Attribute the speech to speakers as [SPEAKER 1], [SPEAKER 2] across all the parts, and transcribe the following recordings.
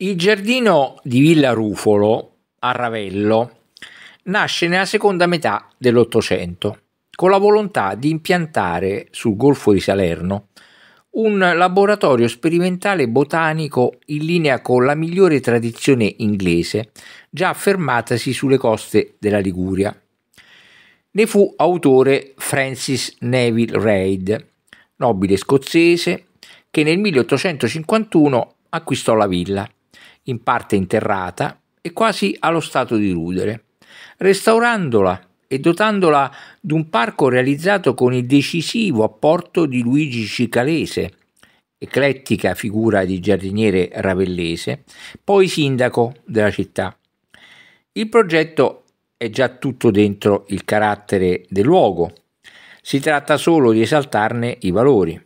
[SPEAKER 1] Il giardino di Villa Rufolo a Ravello nasce nella seconda metà dell'Ottocento con la volontà di impiantare sul Golfo di Salerno un laboratorio sperimentale botanico in linea con la migliore tradizione inglese già affermatasi sulle coste della Liguria. Ne fu autore Francis Neville Reid, nobile scozzese, che nel 1851 acquistò la villa in parte interrata e quasi allo stato di rudere, restaurandola e dotandola di un parco realizzato con il decisivo apporto di Luigi Cicalese, eclettica figura di giardiniere ravellese, poi sindaco della città. Il progetto è già tutto dentro il carattere del luogo, si tratta solo di esaltarne i valori.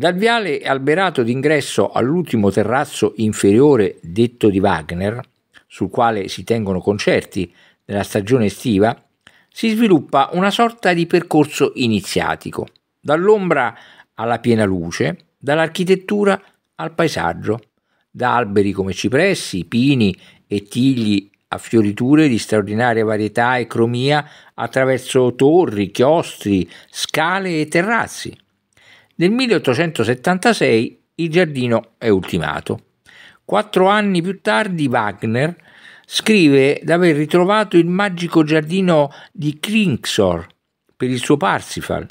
[SPEAKER 1] Dal viale alberato d'ingresso all'ultimo terrazzo inferiore detto di Wagner, sul quale si tengono concerti nella stagione estiva, si sviluppa una sorta di percorso iniziatico, dall'ombra alla piena luce, dall'architettura al paesaggio, da alberi come cipressi, pini e tigli a fioriture di straordinaria varietà e cromia attraverso torri, chiostri, scale e terrazzi nel 1876 il giardino è ultimato. Quattro anni più tardi Wagner scrive d'aver ritrovato il magico giardino di Krinxor per il suo Parsifal.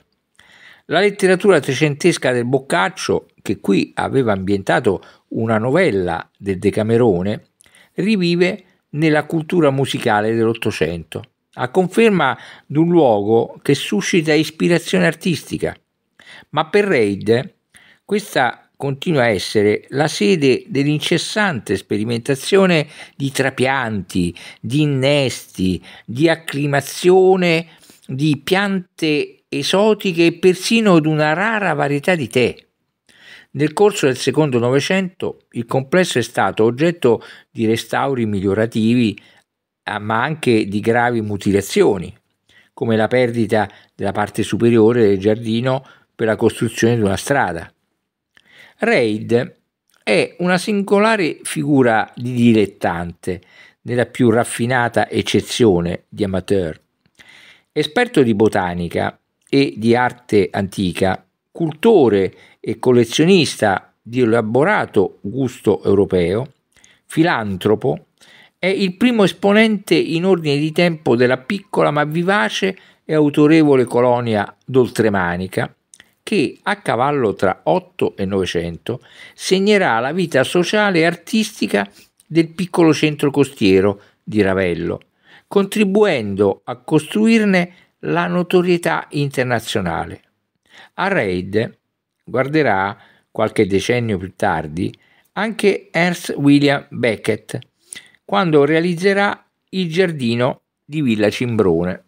[SPEAKER 1] La letteratura trecentesca del Boccaccio, che qui aveva ambientato una novella del Decamerone, rivive nella cultura musicale dell'Ottocento, a conferma di un luogo che suscita ispirazione artistica ma per Reid questa continua a essere la sede dell'incessante sperimentazione di trapianti, di innesti, di acclimazione di piante esotiche e persino di una rara varietà di tè. Nel corso del secondo Novecento il complesso è stato oggetto di restauri migliorativi, ah, ma anche di gravi mutilazioni, come la perdita della parte superiore del giardino per la costruzione di una strada. Reid è una singolare figura di dilettante, nella più raffinata eccezione di amateur. Esperto di botanica e di arte antica, cultore e collezionista di elaborato gusto europeo, filantropo, è il primo esponente in ordine di tempo della piccola ma vivace e autorevole colonia d'oltremanica che a cavallo tra 8 e 900 segnerà la vita sociale e artistica del piccolo centro costiero di Ravello, contribuendo a costruirne la notorietà internazionale. A Reid guarderà qualche decennio più tardi anche Ernst William Beckett, quando realizzerà il giardino di Villa Cimbrone.